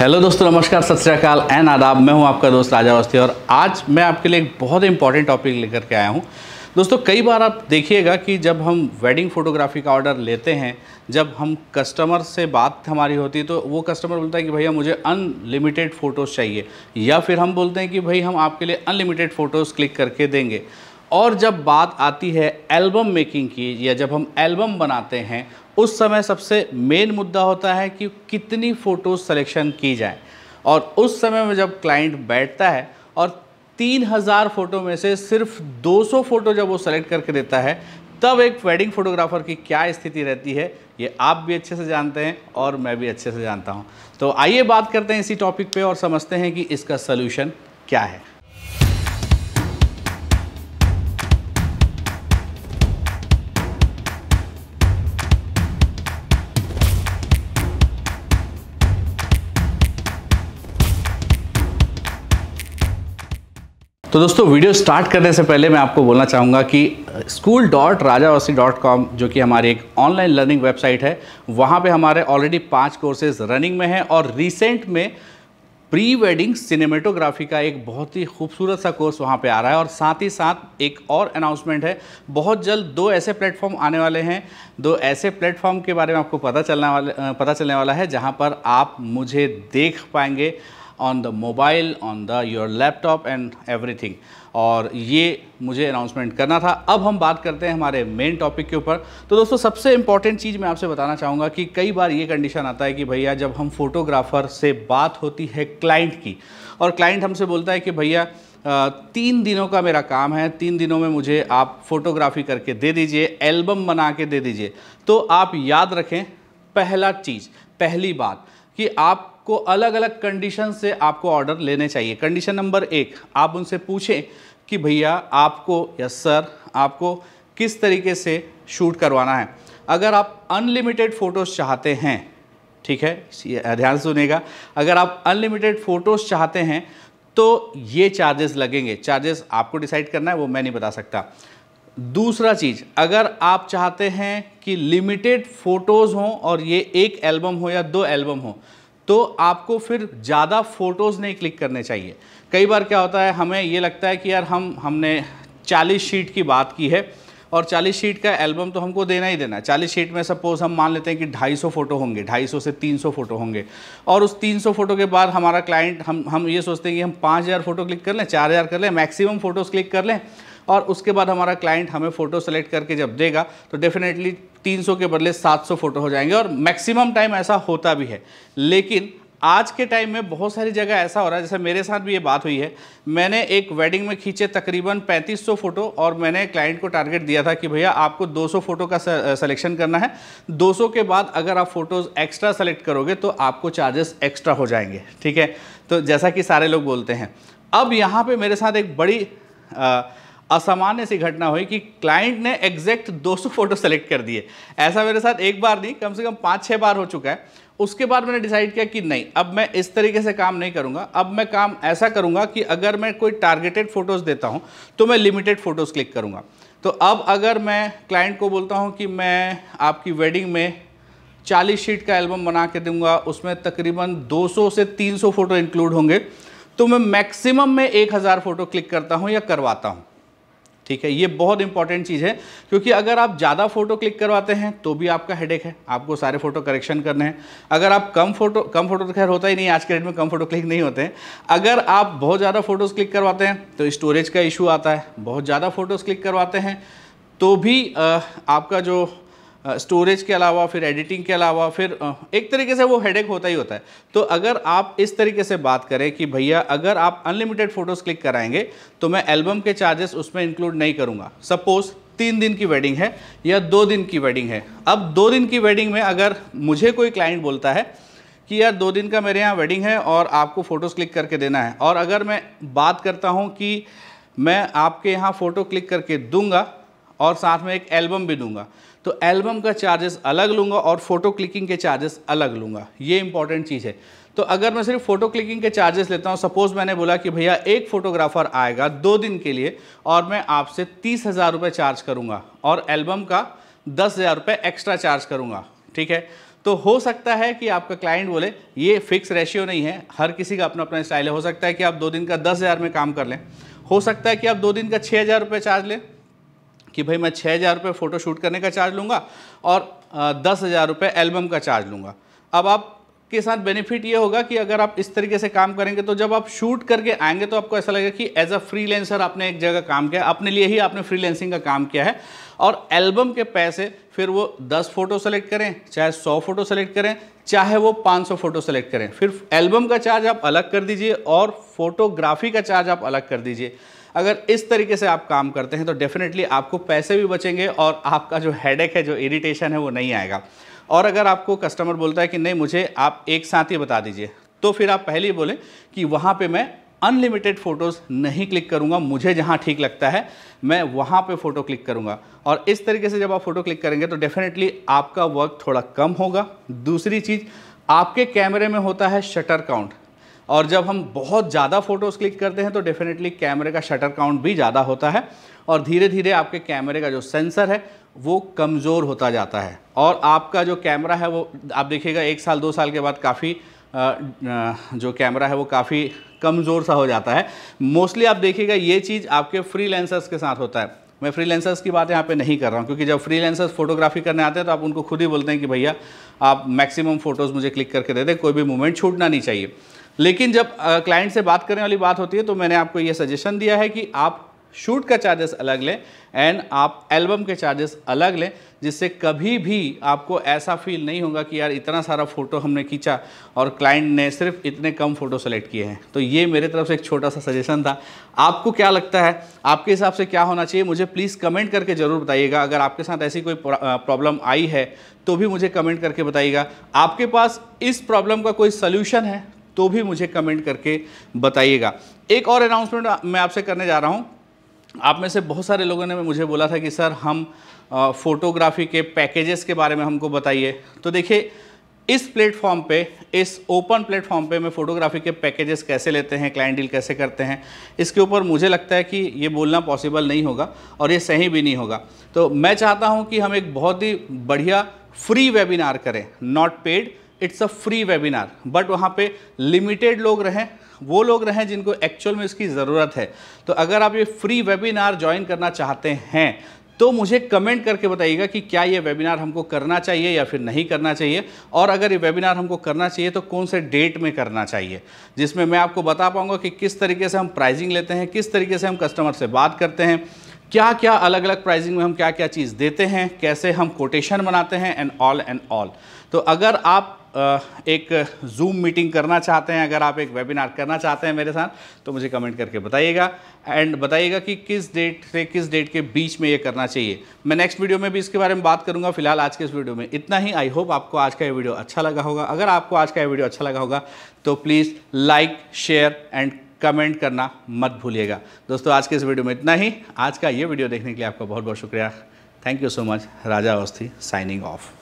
hello दोस्तों नमस्कार सत श्रीकाल एन आदाब मैं हूं आपका दोस्त राजा अवस्थी और आज मैं आपके लिए एक बहुत ही इंपॉर्टेंट टॉपिक लेकर के आया हूं दोस्तों कई बार आप देखिएगा कि जब हम वेडिंग फ़ोटोग्राफी का ऑर्डर लेते हैं जब हम कस्टमर से बात हमारी होती है तो वो कस्टमर बोलता है कि भैया मुझे अनलिमिटेड फ़ोटोज़ चाहिए या फिर हम बोलते हैं कि भाई हम आपके लिए अनलिमिटेड फ़ोटोज़ क्लिक करके देंगे और जब बात आती है एल्बम मेकिंग की या जब हम एल्बम बनाते हैं उस समय सबसे मेन मुद्दा होता है कि कितनी फ़ोटो सिलेक्शन की जाए और उस समय में जब क्लाइंट बैठता है और तीन हज़ार फ़ोटो में से सिर्फ 200 फ़ोटो जब वो सेलेक्ट करके देता है तब एक वेडिंग फोटोग्राफर की क्या स्थिति रहती है ये आप भी अच्छे से जानते हैं और मैं भी अच्छे से जानता हूँ तो आइए बात करते हैं इसी टॉपिक पे और समझते हैं कि इसका सलूशन क्या है तो दोस्तों वीडियो स्टार्ट करने से पहले मैं आपको बोलना चाहूँगा कि स्कूल डॉट राजावासी डॉट कॉम जो कि हमारी एक ऑनलाइन लर्निंग वेबसाइट है वहाँ पे हमारे ऑलरेडी पांच कोर्सेज रनिंग में हैं और रिसेंट में प्री वेडिंग सिनेमेटोग्राफी का एक बहुत ही खूबसूरत सा कोर्स वहाँ पे आ रहा है और साथ ही साथ एक और अनाउंसमेंट है बहुत जल्द दो ऐसे प्लेटफॉर्म आने वाले हैं दो ऐसे प्लेटफॉर्म के बारे में आपको पता चलने वाले पता चलने वाला है जहाँ पर आप मुझे देख पाएंगे on the mobile on the your laptop and everything और ये मुझे अनाउंसमेंट करना था अब हम बात करते हैं हमारे मेन टॉपिक के ऊपर तो दोस्तों सबसे इंपॉर्टेंट चीज़ मैं आपसे बताना चाहूँगा कि कई बार ये कंडीशन आता है कि भैया जब हम फोटोग्राफर से बात होती है क्लाइंट की और क्लाइंट हमसे बोलता है कि भैया तीन दिनों का मेरा काम है तीन दिनों में मुझे आप फोटोग्राफी करके दे दीजिए एल्बम बना के दे दीजिए तो आप याद रखें पहला चीज़ पहली बात कि आप आपको अलग अलग कंडीशन से आपको ऑर्डर लेने चाहिए कंडीशन नंबर एक आप उनसे पूछें कि भैया आपको या सर आपको किस तरीके से शूट करवाना है अगर आप अनलिमिटेड फ़ोटोज़ चाहते हैं ठीक है ध्यान सुनेगा अगर आप अनलिमिटेड फ़ोटोज़ चाहते हैं तो ये चार्जेस लगेंगे चार्जेस आपको डिसाइड करना है वो मैं नहीं बता सकता दूसरा चीज़ अगर आप चाहते हैं कि लिमिटेड फ़ोटोज़ हों और ये एक एल्बम हो या दो एल्बम हो तो आपको फिर ज़्यादा फ़ोटोज़ नहीं क्लिक करने चाहिए कई बार क्या होता है हमें ये लगता है कि यार हम हमने चालीस शीट की बात की है और 40 शीट का एल्बम तो हमको देना ही देना है 40 शीट में सपोज़ हम मान लेते हैं कि 250 फ़ोटो होंगे 250 से 300 फ़ोटो होंगे और उस 300 फ़ोटो के बाद हमारा क्लाइंट हम हम ये सोचते हैं कि हम 5000 फ़ोटो क्लिक कर लें 4000 कर लें मैक्सिमम फ़ोटोज़ क्लिक कर लें और उसके बाद हमारा क्लाइंट हमें फ़ोटो सेलेक्ट करके जब देगा तो डेफिनेटली 300 के बदले 700 फ़ोटो हो जाएंगे और मैक्सिमम टाइम ऐसा होता भी है लेकिन आज के टाइम में बहुत सारी जगह ऐसा हो रहा है जैसे मेरे साथ भी ये बात हुई है मैंने एक वेडिंग में खींचे तकरीबन 3500 फ़ोटो और मैंने क्लाइंट को टारगेट दिया था कि भैया आपको 200 फ़ोटो का सिलेक्शन करना है 200 के बाद अगर आप फ़ोटोज़ एक्स्ट्रा सेलेक्ट करोगे तो आपको चार्जेस एक्स्ट्रा हो जाएंगे ठीक है तो जैसा कि सारे लोग बोलते हैं अब यहाँ पर मेरे साथ एक बड़ी आ, असामान्य सी घटना हुई कि क्लाइंट ने एग्जैक्ट 200 फोटो सेलेक्ट कर दिए ऐसा मेरे साथ एक बार नहीं कम से कम पाँच छः बार हो चुका है उसके बाद मैंने डिसाइड किया कि नहीं अब मैं इस तरीके से काम नहीं करूँगा अब मैं काम ऐसा करूँगा कि अगर मैं कोई टारगेटेड फ़ोटोज़ देता हूँ तो मैं लिमिटेड फ़ोटोज़ क्लिक करूँगा तो अब अगर मैं क्लाइंट को बोलता हूँ कि मैं आपकी वेडिंग में 40 शीट का एल्बम बना के दूंगा उसमें तकरीबन 200 से 300 फ़ोटो इंक्लूड होंगे तो मैं मैक्सिमम में 1000 फ़ोटो क्लिक करता हूँ या करवाता हूँ ठीक है ये बहुत इंपॉर्टेंट चीज़ है क्योंकि अगर आप ज़्यादा फोटो क्लिक करवाते हैं तो भी आपका हेडेक है आपको सारे फोटो करेक्शन करने हैं अगर आप कम फोटो कम फोटो तो खैर होता ही नहीं आज के डेट में कम फोटो क्लिक नहीं होते हैं अगर आप बहुत ज़्यादा फोटोज़ क्लिक करवाते हैं तो स्टोरेज का इशू आता है बहुत ज़्यादा फोटोज़ क्लिक करवाते हैं तो भी आपका जो स्टोरेज के अलावा फिर एडिटिंग के अलावा फिर एक तरीके से वो हेडेक होता ही होता है तो अगर आप इस तरीके से बात करें कि भैया अगर आप अनलिमिटेड फ़ोटोज़ क्लिक कराएंगे तो मैं एल्बम के चार्जेस उसमें इंक्लूड नहीं करूँगा सपोज़ तीन दिन की वेडिंग है या दो दिन की वेडिंग है अब दो दिन की वेडिंग में अगर मुझे कोई क्लाइंट बोलता है कि यार दो दिन का मेरे यहाँ वेडिंग है और आपको फ़ोटोज़ क्लिक करके देना है और अगर मैं बात करता हूँ कि मैं आपके यहाँ फ़ोटो क्लिक करके दूंगा और साथ में एक एल्बम भी दूंगा तो एल्बम का चार्जेस अलग लूँगा और फ़ोटो क्लिकिंग के चार्जेस अलग लूँगा ये इंपॉर्टेंट चीज़ है तो अगर मैं सिर्फ फ़ोटो क्लिकिंग के चार्जेस लेता हूँ सपोज़ मैंने बोला कि भैया एक फ़ोटोग्राफ़र आएगा दो दिन के लिए और मैं आपसे तीस हज़ार रुपये चार्ज करूँगा और एल्बम का दस हज़ार रुपये एक्स्ट्रा चार्ज करूँगा ठीक है तो हो सकता है कि आपका क्लाइंट बोले ये फिक्स रेशियो नहीं है हर किसी का अपना अपना स्टाइल है हो सकता है कि आप दो दिन का दस हज़ार में काम कर लें हो सकता है कि आप दो दिन का छः हज़ार रुपये चार्ज लें कि भाई मैं छः हज़ार रुपये फोटो शूट करने का चार्ज लूँगा और दस हज़ार रुपये एल्बम का चार्ज लूँगा अब आप के साथ बेनिफिट ये होगा कि अगर आप इस तरीके से काम करेंगे तो जब आप शूट करके आएंगे तो आपको ऐसा लगेगा कि एज अ फ्रीलेंसर आपने एक जगह काम किया अपने लिए ही आपने फ्रीलेंसिंग का काम किया है और एल्बम के पैसे फिर वो 10 फोटो सेलेक्ट करें चाहे 100 फोटो सेलेक्ट करें चाहे वो 500 फोटो सेलेक्ट करें फिर एल्बम का चार्ज आप अलग कर दीजिए और फोटोग्राफी का चार्ज आप अलग कर दीजिए अगर इस तरीके से आप काम करते हैं तो डेफिनेटली आपको पैसे भी बचेंगे और आपका जो हेडेक है जो इरिटेशन है वो नहीं आएगा और अगर आपको कस्टमर बोलता है कि नहीं मुझे आप एक साथ ही बता दीजिए तो फिर आप पहले ही बोले कि वहाँ पे मैं अनलिमिटेड फ़ोटोज़ नहीं क्लिक करूँगा मुझे जहाँ ठीक लगता है मैं वहाँ पे फ़ोटो क्लिक करूँगा और इस तरीके से जब आप फ़ोटो क्लिक करेंगे तो डेफिनेटली आपका वर्क थोड़ा कम होगा दूसरी चीज़ आपके कैमरे में होता है शटर काउंट और जब हम बहुत ज़्यादा फ़ोटोज़ क्लिक करते हैं तो डेफिनेटली कैमरे का शटर काउंट भी ज़्यादा होता है और धीरे धीरे आपके कैमरे का जो सेंसर है वो कमज़ोर होता जाता है और आपका जो कैमरा है वो आप देखिएगा एक साल दो साल के बाद काफ़ी जो कैमरा है वो काफ़ी कमज़ोर सा हो जाता है मोस्टली आप देखिएगा ये चीज़ आपके फ्री के साथ होता है मैं फ्रीलैंसर्स की बात यहाँ पे नहीं कर रहा हूँ क्योंकि जब फ्रीलैंसर्स फोटोग्राफी करने आते हैं तो आप उनको खुद ही बोलते हैं कि भैया आप मैक्सिमम फ़ोटोज़ मुझे क्लिक करके दे दें कोई भी मूवमेंट छूटना नहीं चाहिए लेकिन जब क्लाइंट से बात करने वाली बात होती है तो मैंने आपको ये सजेशन दिया है कि आप शूट का चार्जेस अलग लें एंड आप एल्बम के चार्जेस अलग लें जिससे कभी भी आपको ऐसा फील नहीं होगा कि यार इतना सारा फ़ोटो हमने खींचा और क्लाइंट ने सिर्फ इतने कम फ़ोटो सेलेक्ट किए हैं तो ये मेरे तरफ से एक छोटा सा सजेशन था आपको क्या लगता है आपके हिसाब से क्या होना चाहिए मुझे प्लीज़ कमेंट करके ज़रूर बताइएगा अगर आपके साथ ऐसी कोई प्रॉब्लम आई है तो भी मुझे कमेंट करके बताइएगा आपके पास इस प्रॉब्लम का कोई सल्यूशन है तो भी मुझे कमेंट करके बताइएगा एक और अनाउंसमेंट मैं आपसे करने जा रहा हूँ आप में से बहुत सारे लोगों ने मुझे बोला था कि सर हम फ़ोटोग्राफी के पैकेजेस के बारे में हमको बताइए तो देखिए इस प्लेटफॉर्म पे इस ओपन प्लेटफॉर्म पे मैं फ़ोटोग्राफी के पैकेजेस कैसे लेते हैं क्लाइंट डील कैसे करते हैं इसके ऊपर मुझे लगता है कि ये बोलना पॉसिबल नहीं होगा और ये सही भी नहीं होगा तो मैं चाहता हूँ कि हम एक बहुत ही बढ़िया फ्री वेबिनार करें not paid it's a free webinar but वहाँ पे लिमिटेड लोग रहें वो लोग रहें जिनको एक्चुअल में इसकी ज़रूरत है तो अगर आप ये फ्री वेबिनार ज्वाइन करना चाहते हैं तो मुझे कमेंट करके बताइएगा कि क्या ये वेबिनार हमको करना चाहिए या फिर नहीं करना चाहिए और अगर ये वेबिनार हमको करना चाहिए तो कौन से डेट में करना चाहिए जिसमें मैं आपको बता पाऊँगा कि किस तरीके से हम प्राइजिंग लेते हैं किस तरीके से हम कस्टमर से बात करते हैं क्या क्या अलग अलग प्राइजिंग में हम क्या क्या चीज़ देते हैं कैसे हम कोटेशन बनाते हैं एंड ऑल एंड ऑल तो अगर आप एक जूम मीटिंग करना चाहते हैं अगर आप एक वेबिनार करना चाहते हैं मेरे साथ तो मुझे कमेंट करके बताइएगा एंड बताइएगा कि किस डेट से किस डेट के बीच में ये करना चाहिए मैं नेक्स्ट वीडियो में भी इसके बारे में बात करूंगा फिलहाल आज के इस वीडियो में इतना ही आई होप आपको आज का ये वीडियो अच्छा लगा होगा अगर आपको आज का ये वीडियो अच्छा लगा होगा तो please like share and comment करना मत भूलिएगा दोस्तों आज के इस वीडियो में इतना ही आज का ये वीडियो देखने के लिए आपका बहुत बहुत शुक्रिया thank you so much Raja Awasthi signing of